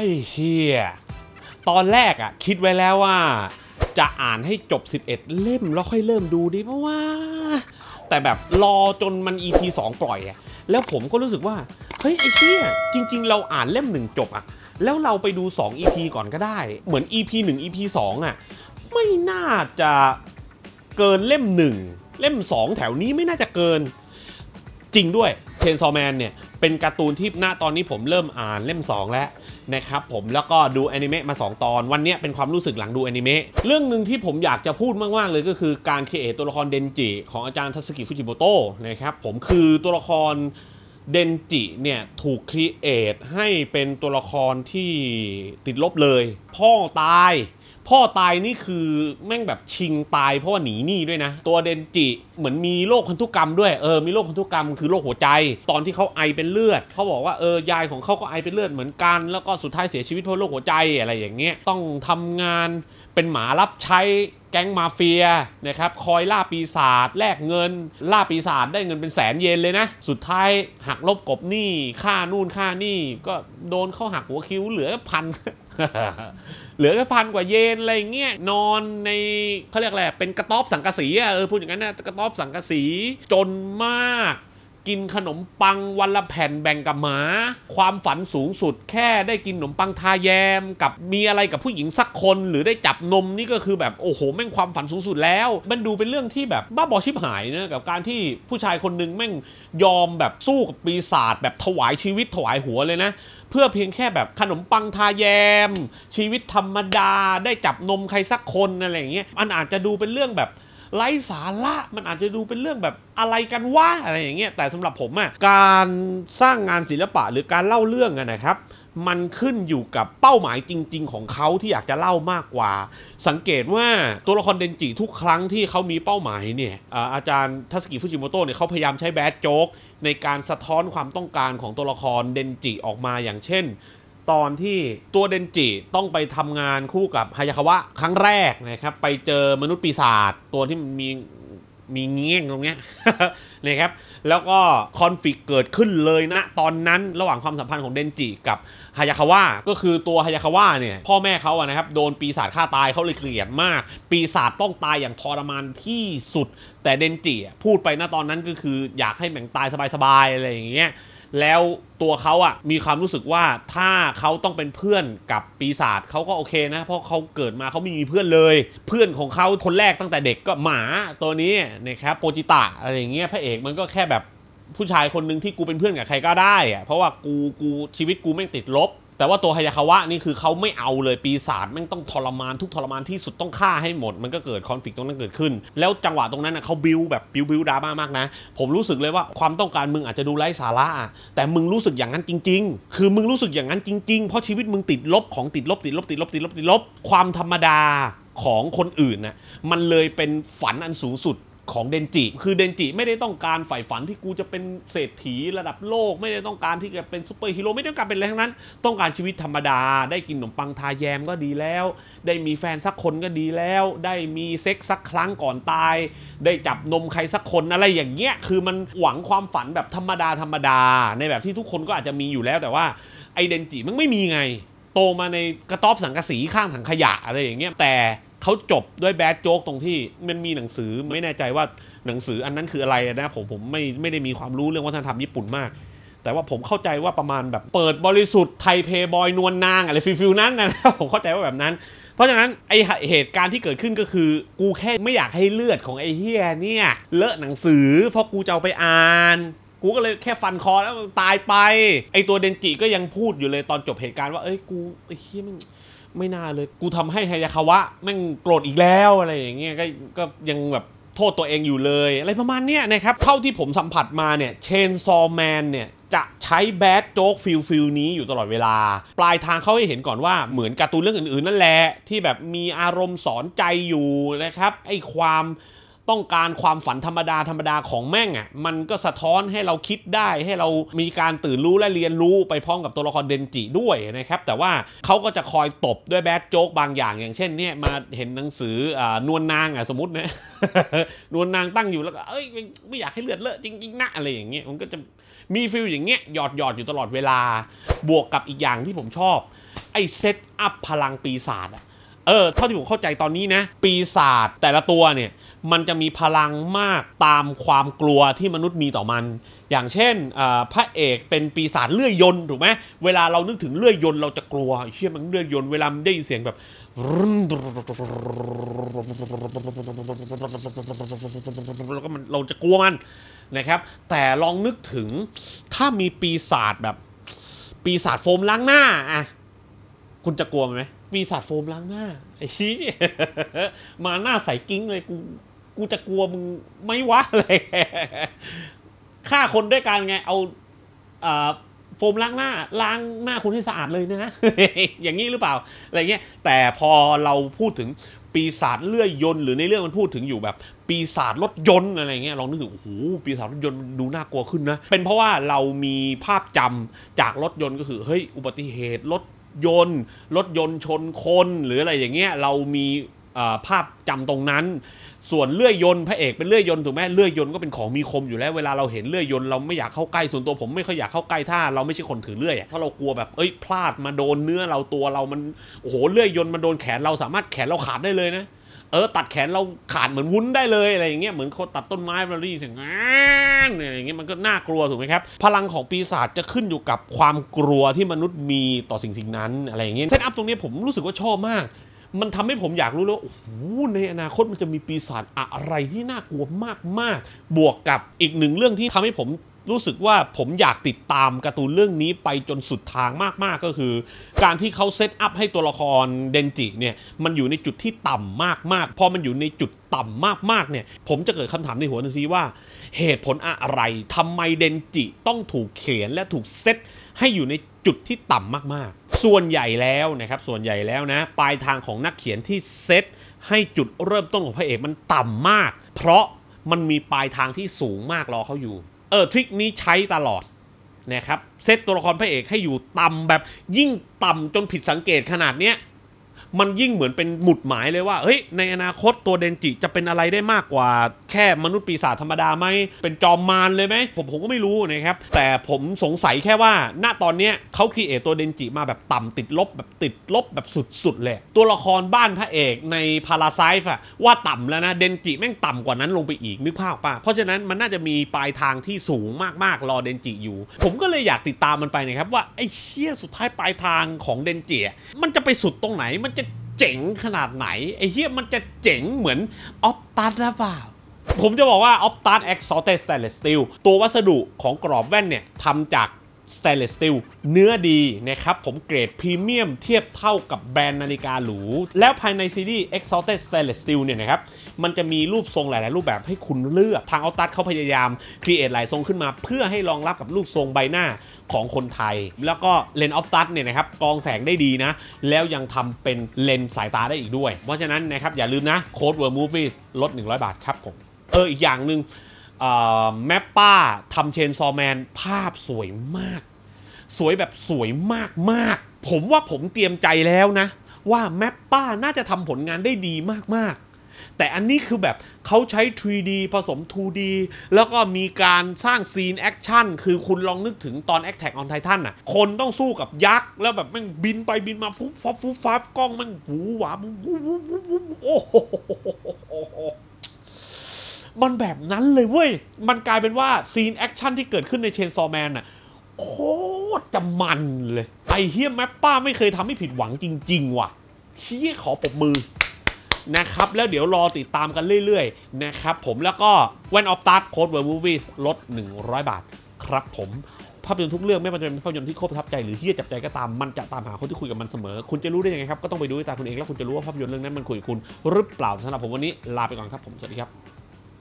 ไอ้เชี่ยตอนแรกอะคิดไว้แล้วว่าจะอ่านให้จบ 11 เล่ม แล้วค่อยเริ่มดูดีเพราะว่า แต่แบบรอจนมัน EP 2 ปล่อยอะแล้วผมก็รู้สึกว่า เฮ้ย ไอ้เชี่ยจริงๆเราอ่านเล่มหนึ่งจบอะแล้วเราไปดู 2 EP ก่อนก็ได้ เหมือน EP 1 EP 2อะไม่น่าจะเกินเล่มหนึ่งเล่ม 2 แถวนี้ไม่น่าจะเกินจริงด้วยเชนซอแมนเนี่ยเป็นการ์ตูนที่หน้าตอนนี้ผมเริ่มอ่านเล่ม 2 แล้วนะครับ ผมแล้วก็ดูแอนิเมะมา 2 ตอน วันนี้เป็นความรู้สึกหลังดูแอนิเมะเรื่องหนึ่งที่ผมอยากจะพูดมาก ๆ เลยก็คือการเคเอตัวละครเดนจิ ของอาจารย์ทัศกิฟูจิโมโตะนะครับผมคือตัวละครเดนจิเนี่ยถูกครีเอทให้เป็นตัวละครที่ติดลบเลย พ่อตายพ่อตายนี่คือแม่งแบบชิงตายเพราะว่าหนีหนี้ด้วยนะตัวเดนจิเหมือนมีโรคพันธุกรรมด้วยเออมีโรคพันธุกรรม คือโรคหัวใจตอนที่เขาไอเป็นเลือดเขาบอกว่าเออยายของเขาก็ไอเป็นเลือดเหมือนกันแล้วก็สุดท้ายเสียชีวิตเพราะโรคหัวใจอะไรอย่างเงี้ยต้องทำงานเป็นหมารับใช้แก๊งมาเฟียนะครับคอยล่าปีศาจแลกเงิน ล่าปีศาจได้เงินเป็นแสนเยนเลยนะ สุดท้ายหักลบกบหนี้ค่านู่นค่านี่ ก็โดนเข้าหักหัวคิ้วเหลือพันเหลือแค่พันกว่าเยนอะไรเงี้ยนอนในเขาเรียกอะไรเป็นกระต๊อบสังกะสีอ่ะเออพูดอย่างนั้นนะกระต๊อบสังกะสีจนมากกินขนมปังวันละแผ่นแบ่งกับหมาความฝันสูงสุดแค่ได้กินขนมปังทาแยม กับมีอะไรกับผู้หญิงสักคนหรือได้จับนมนี่ก็คือแบบ โอ้โหแม่งความฝันสูงสุดแล้ว มันดูเป็นเรื่องที่แบบบ้าบอชิบหายนะกับการที่ผู้ชายคนหนึ่งแม่ง ยอมแบบสู้กับปีศาจแบบถวายชีวิตถวายหัวเลยนะ เพื่อเพียงแค่แบบขนมปังทาแยม ชีวิตธรรมดาได้จับนมใครสักคนอะไรอย่างเงี้ยมันอาจจะดูเป็นเรื่องแบบไร้สาระมันอาจจะดูเป็นเรื่องแบบอะไรกันว่าอะไรอย่างเงี้ยแต่สำหรับผมอะการสร้างงานศิลปะหรือการเล่าเรื่องนะครับ มันขึ้นอยู่กับเป้าหมายจริงๆของเขาที่อยากจะเล่ามากกว่า สังเกตว่าตัวละครเดนจิทุกครั้งที่เขามีเป้าหมายเนี่ยอาจารย์ทัสกิฟุจิโมโตะเนี่ยเขาพยายามใช้แบดโจ๊กในการสะท้อนความต้องการของตัวละครเดนจิออกมาอย่างเช่นตอนที่ตัวเดนจิต้องไปทำงานคู่กับฮายาคาวะ ครั้งแรกนะครับ ไปเจอมนุษย์ปีศาจตัวที่มีมีเงี้ยงตรงเนี้ยนะครับ แล้วก็คอนฟ lict เกิดขึ้นเลยนะตอนนั้นระหว่างความสัมพันธ์ของเดนจิกับฮายาคาวะ ก็คือตัวฮายาคาวะเนี่ย พ่อแม่เขาอะนะครับ โดนปีศาจฆ่าตายเขาเลยเกลียดมาก ปีศาจต้องตายอย่างทรมานที่สุดแต่เดนจิพูดไปนะตอนนั้นก็คือ อยากให้แม่งตายสบายๆอะไรอย่างเงี้ยแล้วตัวเขาอะมีความรู้สึกว่าถ้าเขาต้องเป็นเพื่อนกับปีศาจเขาก็โอเคนะ เพราะเขาเกิดมาเขาไม่มีเพื่อนเลย เพื่อนของเขาคนแรกตั้งแต่เด็กก็หมาตัวนี้นะครับโปจิตะอะไรอย่างเงี้ยพระเอกมันก็แค่แบบผู้ชายคนหนึ่งที่กูเป็นเพื่อนกับใครก็ได้อะเพราะว่ากูกูชีวิตกูไม่ติดลบแต่ว่าตัวฮายาคาวะนี่คือเขาไม่เอาเลยปีศาจแม่งต้องทรมานทุกทรมานที่ สุดต้องฆ่าให้หมด มันก็เกิดคอนฟ lict ตรงนั้นเกิดขึ้น แล้วจังหวะตรงนั้นนะเขาบิวแบบบิวบิวดราม่ามากนะผมรู้สึกเลยว่าความต้องการมึงอาจจะดูไร้สาระ แต่มึงรู้สึกอย่างนั้นจริงๆ คือมึงรู้สึกอย่างนั้นจริงๆเพราะชีวิตมึงติดลบของติดลบติดลบ ติดลบติดลบติดลบความธรรมดาของคนอื่นนะมันเลยเป็นฝันอันสูงสุดของเดนจิคือเดนจิไม่ได้ต้องการใฝ่ฝันที่กูจะเป็นเศรษฐีระดับโลก ไม่ได้ต้องการที่จะเป็นซูเปอร์ฮีโร่ไม่ต้องการเป็นอะไรทั้งนั้น ต้องการชีวิตธรรมดาได้กินขนมปังทาแยมก็ดีแล้ว ได้มีแฟนสักคนก็ดีแล้ว ได้มีเซ็กซ์สักครั้งก่อนตาย ได้จับนมใครสักคนอะไรอย่างเงี้ยคือมันหวังความฝันแบบธรรมดาธรรมดาในแบบที่ทุกคนก็อาจจะมีอยู่แล้วแต่ว่าไอเดนจิมันไม่มีไงโตมาในกระต๊อบสังกะสีข้างถังขยะ อะไรอย่างเงี้ยแต่เขาจบด้วยแบดโจ๊กตรงที่มันมีหนังสือไม่แน่ใจว่าหนังสืออันนั้นคืออะไรนะ ผมผมไม่ไม่ได้มีความรู้เรื่องวัฒนธรรมญี่ปุ่นมาก แต่ว่าผมเข้าใจว่าประมาณแบบเปิดบริสุทธิ์ไทเพย์บอยนวลนางอะไรฟิลฟินั้นนะผมเข้าใจว่าแบบนั้น เพราะฉะนั้นไอเหตุการณ์ที่เกิดขึ้นก็คือกูแค่ไม่อยากให้เลือดของไอเฮียเนี่ยเลอะหนังสือเพราะกูจะเอาไปอ่านกูก็เลยแค่ฟันคอแล้วตายไป ไอตัวเดนจิก็ยังพูดอยู่เลย ตอนจบเหตุการณ์ว่าเอ้ยกูไอ้เฮียมันไม่น่าเลยกูทำให้ไฮยาคาวะแม่งโกรธอีกแล้วอะไรอย่างเงี้ยก็ก็ยังแบบโทษตัวเองอยู่เลย อะไรประมาณเนี้ยนะครับเท่าที่ผมสัมผัสมาเนี่ยเชนซอแมนเนี่ย จะใช้แบดโจ๊กฟิลฟิลนี้อยู่ตลอดเวลา ปลายทางเขาให้เห็นก่อนว่าเหมือนการ์ตูนเรื่องอื่นๆ นั่นแหละ ที่แบบมีอารมณ์สอนใจอยู่นะครับไอ้ความต้องการความฝันธรรมดาธรรมดาของแม่งอะ่ะ มันก็สะท้อนให้เราคิดได้ ให้เรามีการตื่นรู้และเรียนรู้ไปพร้อมกับตัวละครเดนจิด้วยนะครับ แต่ว่า เขาก็จะคอยตบด้วยแบดโจ๊กบางอย่าง อย่างเช่นเนี่ย มาเห็นหนังสืออนวลนางอ่ะสมมตินะ นวลนางตั้งอยู่แล้วก็เอ้ยไม่อยากให้เลือดเลอะจริงๆนะอะไรอย่างเงี้ย มันก็จะมีฟิลอย่างเงี้ยหยอดหยอดอยู่ตลอดเวลา บวกกับอีกอย่างที่ผมชอบ ไอ้เซตอัพพลังปีศาจอะเออเท่าที่ผมเข้าใจตอนนี้นะ ปีศาจแต่ละตัวเนี่ยมันจะมีพลังมากตามความกลัวที่มนุษย์มีต่อมัน อย่างเช่นพระเอกเป็นปีศาจเลื่อยยนถูกไหม เวลาเรานึกถึงเลื่อยยนเราจะกลัว เชื่อมันเลื่อยยนเวลาได้ยินเสียงแบบแล้วก็มันเราจะกลัวมันนะครับ แต่ลองนึกถึงถ้ามีปีศาจแบบ ปีศาจโฟมล้างหน้าอ่ะคุณจะกลัวไหมปีศาจโฟมล้างหน้าไอ้ชี้มาหน้าใสกิ้งเลยกูกูจะกลัวมึงไม่วะอะไรฆ่าคนด้วยการไง เอาโฟมล้างหน้าล้างหน้าคุณให้สะอาดเลยนะอย่างนี้หรือเปล่าอะไรเงี้ยแต่พอเราพูดถึงปีศาจเลื่อยยนต์ หรือในเรื่องมันพูดถึงอยู่แบบปีศาจรถยนต์อะไรเงี้ยลองนึกถึงโอ้โหปีศาจรถยนต์ดูน่ากลัวขึ้นนะเป็นเพราะว่าเรามีภาพจำจากรถยนต์ ก็คือเฮ้ยอุบัติเหตุรถยนต์รถยนต์ชนคนหรืออะไรอย่างเงี้ยเรามีภาพจำตรงนั้นส่วนเลื่อยยนพระเอกเป็นเลื่อยยนถูกไหมเลื่อยยนก็เป็นของมีคมอยู่แล้ว เวลาเราเห็นเลื่อยยนเราไม่อยากเข้าใกล้ส่วนตัวผมไม่ค่อยอยากเข้าใกล้ถ้า เราไม่ใช่คนถือเลื่อยเพราะเรากลัวแบบเอ้ยพลาดมาโดนเนื้อเราตัวเรามันโอ้โหเลื่อยยนมันโดนแขนเราสามารถแขนเราขาดได้เลยนะเออ ตัดแขนเราขาดเหมือนวุ้นได้เลยอะไรอย่างเงี้ยเหมือนคนตัดต้นไม้เราได้ยินเสียงอะไรอย่างเงี้ยมันก็น่ากลัวถูกไหมครับ พลังของปีศาจจะขึ้นอยู่กับความกลัวที่มนุษย์มีต่อสิ่งสิ่งนั้นอะไรอย่างเงี้ยเซตอัพตรงนี้ผมรู้สึกว่าชอบมากมันทำให้ผมอยากรู้แล้วโอ้โหในอนาคตมันจะมีปีศาจอะไรที่น่ากลัวมากมากบวกกับอีกหนึ่งเรื่องที่ทำให้ผมรู้สึกว่าผมอยากติดตามการ์ตูนเรื่องนี้ไปจนสุดทางมากๆก็คือ การที่เขาเซตอัพให้ตัวละครเดนจิเนี่ยมันอยู่ในจุดที่ต่ำมาก ๆ พอมันอยู่ในจุดต่ำมากๆเนี่ย ผมจะเกิดคำถามในหัวทันทีว่า เหตุผลอะไรทำไมเดนจิต้องถูกเขียนและถูกเซตให้อยู่ในจุดที่ต่ำมากๆ ส่วนใหญ่แล้วนะครับ ส่วนใหญ่แล้วนะ ปลายทางของนักเขียนที่เซตให้จุดเริ่มต้นของพระเอกมันต่ำมาก เพราะมันมีปลายทางที่สูงมากรอเขาอยู่ เออทริคนี้ใช้ตลอดนะครับ เซตตัวละครพระเอกให้อยู่ต่ำแบบยิ่งต่ำจนผิดสังเกตขนาดเนี้ยมันยิ่งเหมือนเป็นหมุดหมายเลยว่าเฮ้ย ในอนาคตตัวเดนจิจะเป็นอะไรได้มากกว่าแค่มนุษย์ปีศาจธรรมดาไหมเป็นจอมมารเลยไหมผมผมก็ไม่รู้นะครับ แต่ผมสงสัยแค่ว่าณตอนนี้เขาครีเอตัวเดนจิมาแบบต่ำติดลบ แบบติดลบแบบสุดๆ เลย ตัวละครบ้านพระเอกในพาราไซฟ์อะว่าต่ำแล้วนะเดนจิแม่งต่ำกว่านั้นลงไปอีกนึกภาพป่ะเพราะฉะนั้นมันน่าจะมีปลายทางที่สูงมากๆรอเดนจิอยู่ ผมก็เลยอยากติดตามมันไปนะครับว่าไอ้เชี่ยสุดท้ายปลายทางของเดนจิมันจะไปสุดตรงไหน มันจะเจ๋งขนาดไหน ไอ้เฮียมันจะเจ๋งเหมือนออฟตัสหรือเปล่า ผมจะบอกว่าอฟตั s X s o l t อร Stainless Steel ตัววัสดุของกรอบแว่นเนี่ยทำจากสเตลเลสสตีลเนื้อดีนะครับ ผมเกรดพรีเมียมเทียบเท่ากับแบรนด์นาฬิกาหรูแล้วภายในซีรีส์ X s o l t e d Stainless Steel เนี่ยนะครับ มันจะมีรูปทรงหลาย ๆ รูปแบบให้คุณเลือกทางอ p ตัสเขาพยายามครีเอทหลายทรงขึ้นมา เพื่อให้รองรับกับรูปทรงใบหน้าของคนไทยแล้วก็เลนส์ออฟตัสเนี่ยนะครับกองแสงได้ดีนะ แล้วยังทำเป็นเลนส์สายตาได้อีกด้วย เพราะฉะนั้นนะครับ อย่าลืมนะโค้ดเวิร์มูฟี่ลด 100 บาทครับผม เอออีกอย่างหนึ่งแมปป้าทำเชนซอแมนภาพสวยมาก สวยแบบสวยมากมากผมว่าผมเตรียมใจแล้วนะ ว่าแมปป้าน่าจะทำผลงานได้ดีมาก ๆแต่อันนี้คือแบบเขาใช้ 3D ผสม 2D แล้วก็มีการสร้างซีนแอคชั่น คือคุณลองนึกถึงตอน a ค t a c k on Titan น่ะ คนต้องสู้กับยักษ์ แล้วแบบมันบินไปบินมาฟุบฟับฟุบฟับกล้องมันหูหวาโอ้โหมันแบบนั้นเลยเว้ย มันกลายเป็นว่าซีนแอคชั่นที่เกิดขึ้นในเชนซอแมนน่ะ โคตรจะมันเลย ไอเฮียแมปป้าไม่เคยทำให้ผิดหวังจริงๆ ว่ะเฮียขอปรบมือนะครับ แล้วเดี๋ยวรอติดตามกันเรื่อย ๆ นะครับ ผมแล้วก็ When of Start Code World Movies ลด 100 บาทครับผมภาพยนตร์ทุกเรื่องไม่ว่าจะเป็นภาพยนตร์ที่โคตรประทับใจหรือที่จจับใจก็ตามมันจะตามหาคนที่คุยกับมันเสมอ คุณจะรู้ได้ยังไงครับ ก็ต้องไปดูด้วยตาคุณเอง แล้วคุณจะรู้ว่าภาพยนตร์เรื่องนั้นมันคุยกับคุณ หรือเปล่าสำหรับผมวันนี้ลาไปก่อนครับผมสวัสดีครับ